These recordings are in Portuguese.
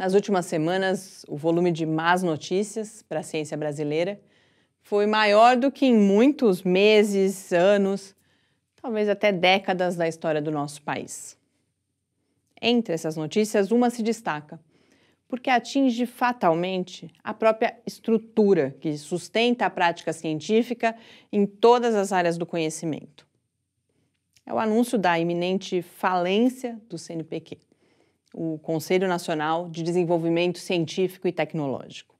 Nas últimas semanas, o volume de más notícias para a ciência brasileira foi maior do que em muitos meses, anos, talvez até décadas da história do nosso país. Entre essas notícias, uma se destaca, porque atinge fatalmente a própria estrutura que sustenta a prática científica em todas as áreas do conhecimento. É o anúncio da iminente falência do CNPq o Conselho Nacional de Desenvolvimento Científico e Tecnológico.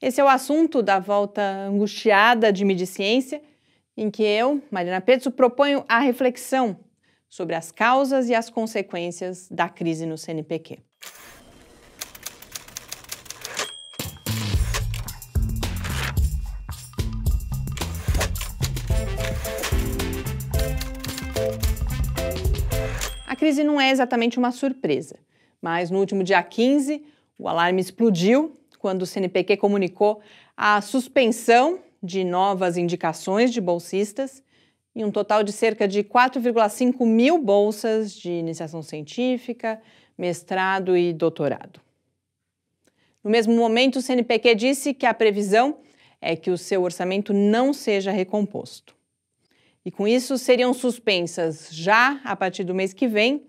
Esse é o assunto da volta angustiada de Mediciência, em que eu, Marina Pezzo, proponho a reflexão sobre as causas e as consequências da crise no CNPq. crise não é exatamente uma surpresa, mas no último dia 15, o alarme explodiu quando o CNPq comunicou a suspensão de novas indicações de bolsistas e um total de cerca de 4,5 mil bolsas de iniciação científica, mestrado e doutorado. No mesmo momento, o CNPq disse que a previsão é que o seu orçamento não seja recomposto. E com isso seriam suspensas já a partir do mês que vem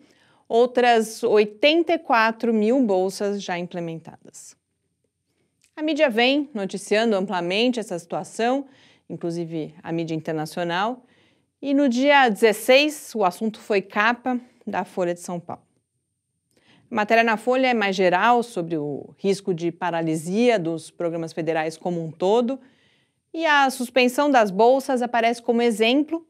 outras 84 mil bolsas já implementadas. A mídia vem noticiando amplamente essa situação, inclusive a mídia internacional, e no dia 16 o assunto foi capa da Folha de São Paulo. A matéria na Folha é mais geral sobre o risco de paralisia dos programas federais como um todo e a suspensão das bolsas aparece como exemplo,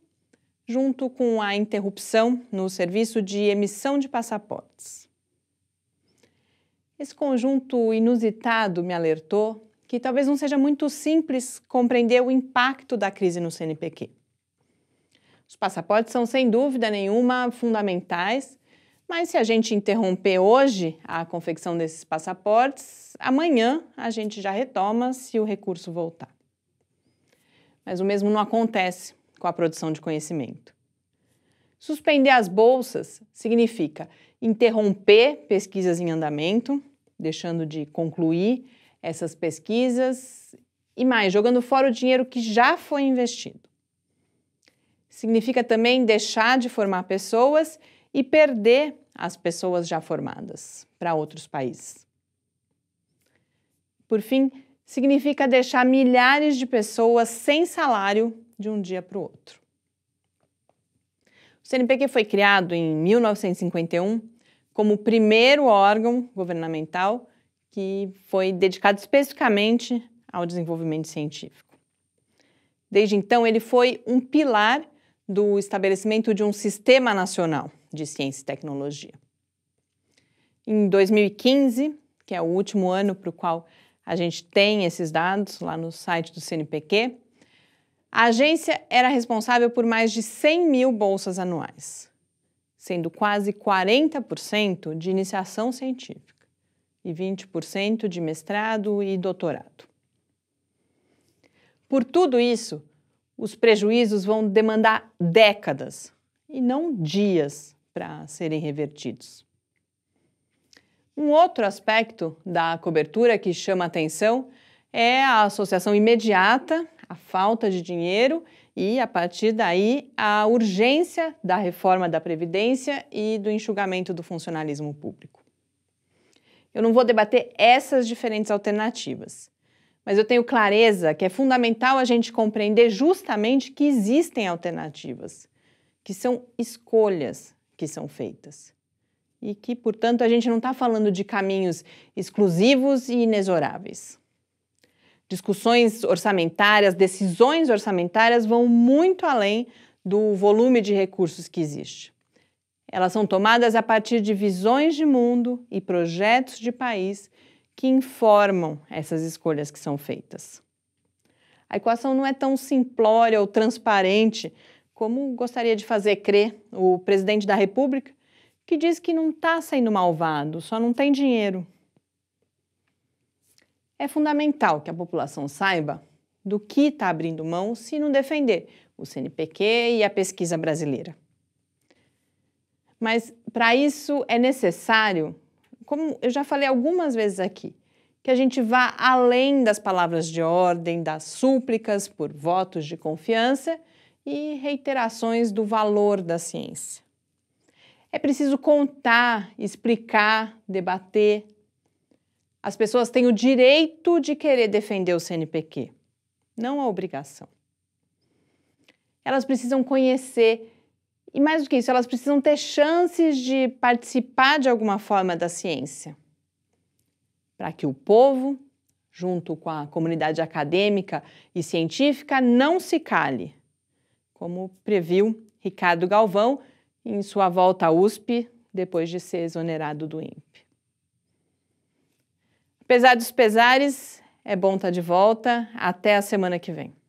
junto com a interrupção no serviço de emissão de passaportes. Esse conjunto inusitado me alertou que talvez não seja muito simples compreender o impacto da crise no CNPq. Os passaportes são, sem dúvida nenhuma, fundamentais, mas se a gente interromper hoje a confecção desses passaportes, amanhã a gente já retoma se o recurso voltar mas o mesmo não acontece com a produção de conhecimento. Suspender as bolsas significa interromper pesquisas em andamento, deixando de concluir essas pesquisas e mais, jogando fora o dinheiro que já foi investido. Significa também deixar de formar pessoas e perder as pessoas já formadas para outros países. Por fim, significa deixar milhares de pessoas sem salário de um dia para o outro. O CNPq foi criado em 1951 como o primeiro órgão governamental que foi dedicado especificamente ao desenvolvimento científico. Desde então, ele foi um pilar do estabelecimento de um sistema nacional de ciência e tecnologia. Em 2015, que é o último ano para o qual a gente tem esses dados lá no site do CNPq. A agência era responsável por mais de 100 mil bolsas anuais, sendo quase 40% de iniciação científica e 20% de mestrado e doutorado. Por tudo isso, os prejuízos vão demandar décadas e não dias para serem revertidos. Um outro aspecto da cobertura que chama atenção é a associação imediata, a falta de dinheiro e, a partir daí, a urgência da reforma da Previdência e do enxugamento do funcionalismo público. Eu não vou debater essas diferentes alternativas, mas eu tenho clareza que é fundamental a gente compreender justamente que existem alternativas, que são escolhas que são feitas e que, portanto, a gente não está falando de caminhos exclusivos e inexoráveis. Discussões orçamentárias, decisões orçamentárias vão muito além do volume de recursos que existe. Elas são tomadas a partir de visões de mundo e projetos de país que informam essas escolhas que são feitas. A equação não é tão simplória ou transparente como gostaria de fazer crer o presidente da República que diz que não está sendo malvado, só não tem dinheiro. É fundamental que a população saiba do que está abrindo mão se não defender o CNPq e a pesquisa brasileira. Mas para isso é necessário, como eu já falei algumas vezes aqui, que a gente vá além das palavras de ordem, das súplicas por votos de confiança e reiterações do valor da ciência. É preciso contar, explicar, debater. As pessoas têm o direito de querer defender o CNPq, não a obrigação. Elas precisam conhecer e mais do que isso, elas precisam ter chances de participar de alguma forma da ciência. Para que o povo, junto com a comunidade acadêmica e científica, não se cale, como previu Ricardo Galvão, em sua volta à USP, depois de ser exonerado do INPE. Apesar dos pesares, é bom estar tá de volta. Até a semana que vem.